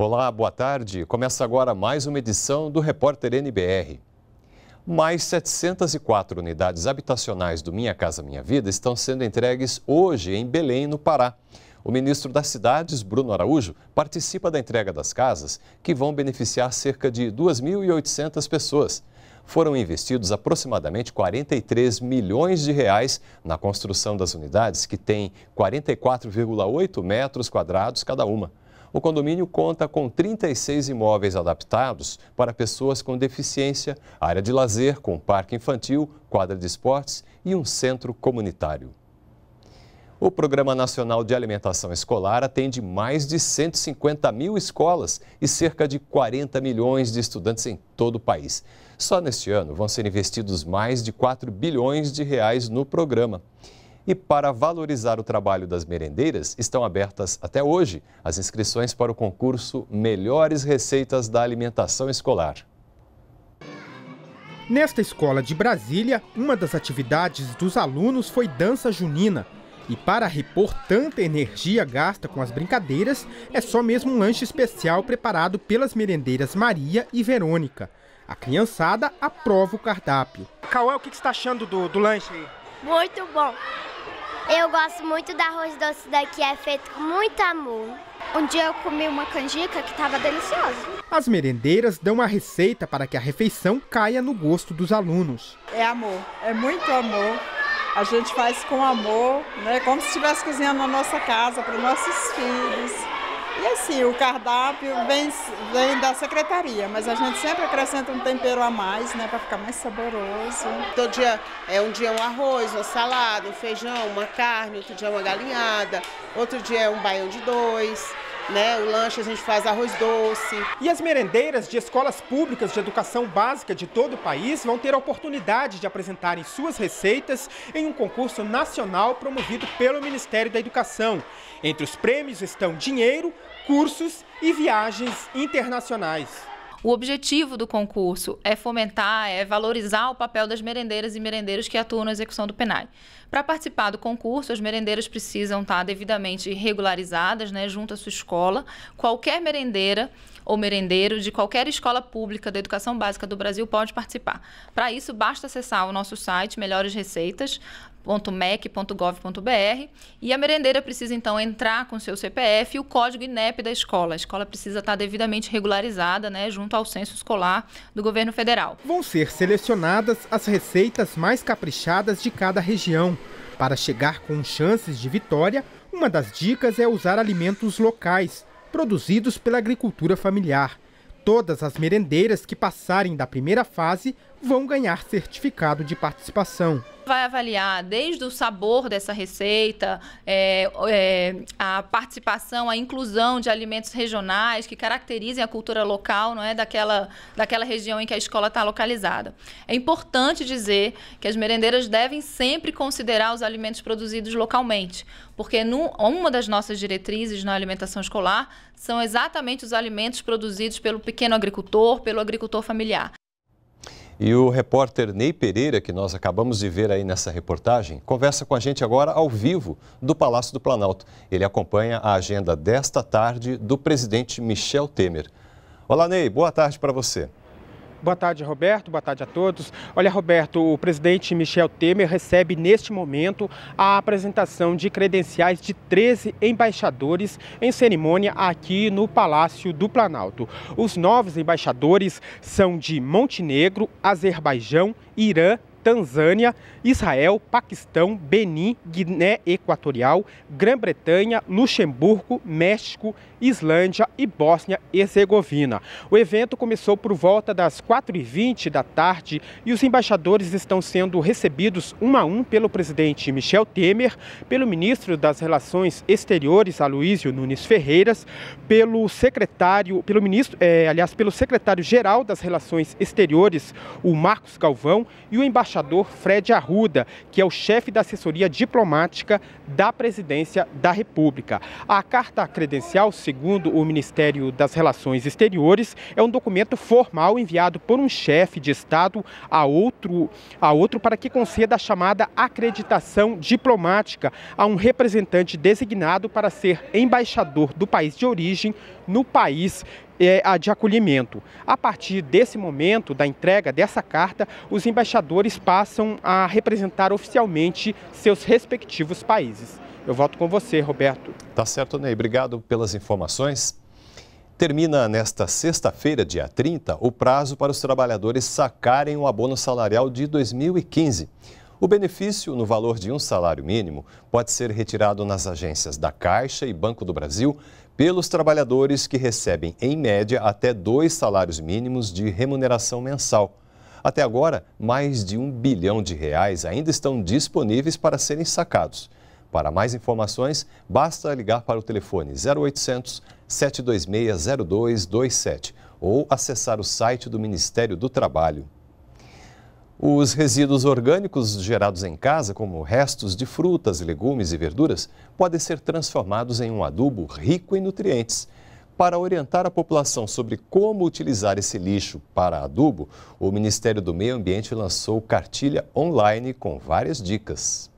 Olá, boa tarde. Começa agora mais uma edição do Repórter NBR. Mais 704 unidades habitacionais do Minha Casa Minha Vida estão sendo entregues hoje em Belém, no Pará. O ministro das Cidades, Bruno Araújo, participa da entrega das casas, que vão beneficiar cerca de 2.800 pessoas. Foram investidos aproximadamente 43 milhões de reais na construção das unidades, que têm 44,8 metros quadrados cada uma. O condomínio conta com 36 imóveis adaptados para pessoas com deficiência, área de lazer com parque infantil, quadra de esportes e um centro comunitário. O Programa Nacional de Alimentação Escolar atende mais de 150 mil escolas e cerca de 40 milhões de estudantes em todo o país. Só neste ano vão ser investidos mais de 4 bilhões de reais no programa. E para valorizar o trabalho das merendeiras, estão abertas até hoje as inscrições para o concurso Melhores Receitas da Alimentação Escolar. Nesta escola de Brasília, uma das atividades dos alunos foi dança junina. E para repor tanta energia gasta com as brincadeiras, é só mesmo um lanche especial preparado pelas merendeiras Maria e Verônica. A criançada aprova o cardápio. Cauê, o que você está achando do, do lanche aí? Muito bom. Eu gosto muito do arroz doce daqui, é feito com muito amor. Um dia eu comi uma canjica que estava deliciosa. As merendeiras dão a receita para que a refeição caia no gosto dos alunos. É amor, é muito amor. A gente faz com amor, né? como se estivesse cozinhando na nossa casa, para os nossos filhos. E assim, o cardápio vem, vem da secretaria, mas a gente sempre acrescenta um tempero a mais, né, para ficar mais saboroso. Todo dia é um dia um arroz, uma salada, um feijão, uma carne, outro dia uma galinhada, outro dia é um baião de dois né? O lanche a gente faz arroz doce. E as merendeiras de escolas públicas de educação básica de todo o país vão ter a oportunidade de apresentarem suas receitas em um concurso nacional promovido pelo Ministério da Educação. Entre os prêmios estão dinheiro, cursos e viagens internacionais. O objetivo do concurso é fomentar, é valorizar o papel das merendeiras e merendeiros que atuam na execução do PNAE. Para participar do concurso, as merendeiras precisam estar devidamente regularizadas né, junto à sua escola. Qualquer merendeira ou merendeiro de qualquer escola pública da educação básica do Brasil pode participar. Para isso, basta acessar o nosso site Melhores Receitas, .mec.gov.br e a merendeira precisa então entrar com seu CPF e o código INEP da escola. A escola precisa estar devidamente regularizada, né, junto ao censo escolar do governo federal. Vão ser selecionadas as receitas mais caprichadas de cada região. Para chegar com chances de vitória, uma das dicas é usar alimentos locais, produzidos pela agricultura familiar. Todas as merendeiras que passarem da primeira fase vão ganhar certificado de participação vai avaliar desde o sabor dessa receita, é, é, a participação, a inclusão de alimentos regionais que caracterizem a cultura local, não é daquela, daquela região em que a escola está localizada. É importante dizer que as merendeiras devem sempre considerar os alimentos produzidos localmente, porque no, uma das nossas diretrizes na alimentação escolar são exatamente os alimentos produzidos pelo pequeno agricultor, pelo agricultor familiar. E o repórter Ney Pereira, que nós acabamos de ver aí nessa reportagem, conversa com a gente agora ao vivo do Palácio do Planalto. Ele acompanha a agenda desta tarde do presidente Michel Temer. Olá, Ney, boa tarde para você. Boa tarde, Roberto. Boa tarde a todos. Olha, Roberto, o presidente Michel Temer recebe neste momento a apresentação de credenciais de 13 embaixadores em cerimônia aqui no Palácio do Planalto. Os novos embaixadores são de Montenegro, Azerbaijão, Irã Tanzânia, Israel, Paquistão, Benin, Guiné Equatorial, Grã-Bretanha, Luxemburgo, México, Islândia e Bósnia e Herzegovina. O evento começou por volta das 4h20 da tarde e os embaixadores estão sendo recebidos um a um pelo presidente Michel Temer, pelo ministro das Relações Exteriores, Aloysio Nunes Ferreiras, pelo secretário, pelo ministro, é, aliás, pelo secretário-geral das Relações Exteriores, o Marcos Galvão, e o embaixador embaixador Fred Arruda, que é o chefe da assessoria diplomática da presidência da República. A carta credencial, segundo o Ministério das Relações Exteriores, é um documento formal enviado por um chefe de Estado a outro, a outro para que conceda a chamada acreditação diplomática a um representante designado para ser embaixador do país de origem no país é, a de acolhimento. A partir desse momento, da entrega dessa carta, os embaixadores passam a representar oficialmente seus respectivos países. Eu volto com você, Roberto. Tá certo, Ney. Obrigado pelas informações. Termina nesta sexta-feira, dia 30, o prazo para os trabalhadores sacarem o abono salarial de 2015. O benefício, no valor de um salário mínimo, pode ser retirado nas agências da Caixa e Banco do Brasil pelos trabalhadores que recebem, em média, até dois salários mínimos de remuneração mensal. Até agora, mais de um bilhão de reais ainda estão disponíveis para serem sacados. Para mais informações, basta ligar para o telefone 0800 726 0227 ou acessar o site do Ministério do Trabalho os resíduos orgânicos gerados em casa, como restos de frutas, legumes e verduras, podem ser transformados em um adubo rico em nutrientes. Para orientar a população sobre como utilizar esse lixo para adubo, o Ministério do Meio Ambiente lançou cartilha online com várias dicas.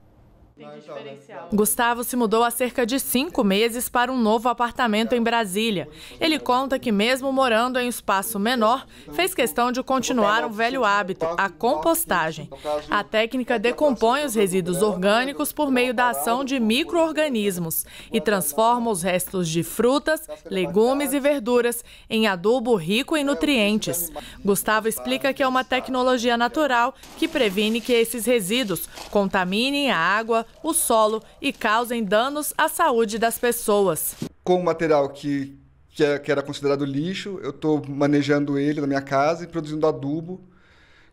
Ah, então, né? Gustavo se mudou há cerca de cinco meses para um novo apartamento em Brasília. Ele conta que, mesmo morando em um espaço menor, fez questão de continuar um velho hábito, a compostagem. A técnica decompõe os resíduos orgânicos por meio da ação de micro-organismos e transforma os restos de frutas, legumes e verduras em adubo rico em nutrientes. Gustavo explica que é uma tecnologia natural que previne que esses resíduos contaminem a água, o solo e causem danos à saúde das pessoas. Com o material que, que, é, era considerado lixo, eu estou manejando ele na minha casa e produzindo adubo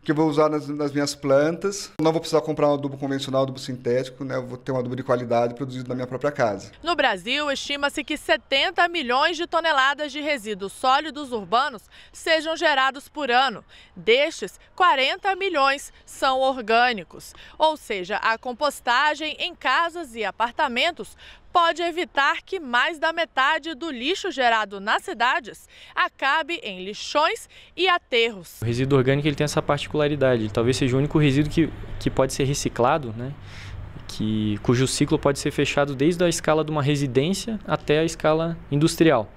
que eu vou usar nas, nas, minhas plantas. Não vou precisar comprar um adubo convencional, adubo sintético, né? Eu vou ter um adubo de qualidade produzido na minha própria casa. No Brasil, estima-se que 70 milhões de toneladas de resíduos sólidos urbanos sejam gerados por ano. Destes, 40 milhões são orgânicos, ou seja, a compostagem em casas e apartamentos pode evitar que mais da metade do lixo gerado nas cidades acabe em lixões e aterros. O resíduo orgânico ele tem essa particularidade, talvez seja o único resíduo que, que pode ser reciclado, né? Que, cujo ciclo pode ser fechado desde a escala de uma residência até a escala industrial.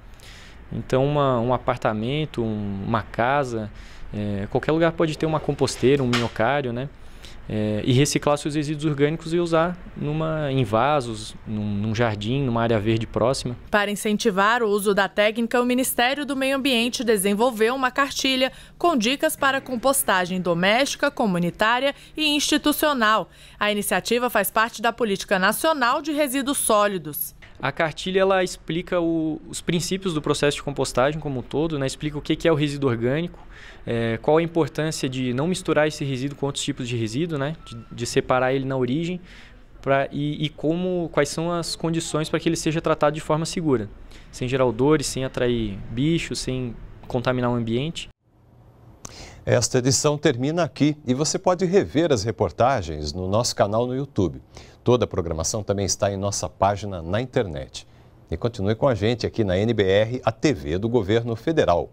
Então, uma, um apartamento, um, uma casa, é, qualquer lugar pode ter uma composteira, um minhocário, né? É, e reciclar seus resíduos orgânicos e usar numa, em vasos, num, num, jardim, numa área verde próxima. Para incentivar o uso da técnica, o Ministério do Meio Ambiente desenvolveu uma cartilha com dicas para compostagem doméstica, comunitária e institucional. A iniciativa faz parte da Política Nacional de Resíduos Sólidos. A cartilha ela explica o, os princípios do processo de compostagem como um todo, né? explica o que, que é o resíduo orgânico, é, qual a importância de não misturar esse resíduo com outros tipos de resíduo, né? de, de separar ele na origem pra, e, e como, quais são as condições para que ele seja tratado de forma segura, sem gerar odores, sem atrair bichos, sem contaminar o ambiente. Esta edição termina aqui e você pode rever as reportagens no nosso canal no YouTube. Toda a programação também está em nossa página na internet. E continue com a gente aqui na NBR, a TV do Governo Federal.